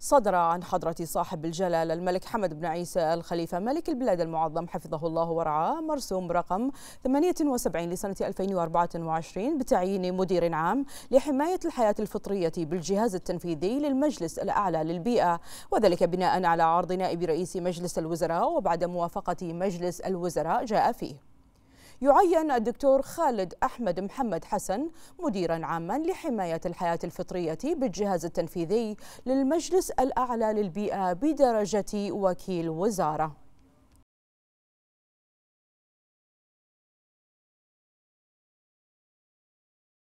صدر عن حضرة صاحب الجلالة الملك حمد بن عيسى الخليفة ملك البلاد المعظم حفظه الله ورعاه مرسوم رقم 78 لسنة 2024 بتعيين مدير عام لحماية الحياة الفطرية بالجهاز التنفيذي للمجلس الأعلى للبيئة وذلك بناء على عرض نائب رئيس مجلس الوزراء وبعد موافقة مجلس الوزراء جاء فيه يعين الدكتور خالد أحمد محمد حسن مديرا عاما لحماية الحياة الفطرية بالجهاز التنفيذي للمجلس الأعلى للبيئة بدرجة وكيل وزارة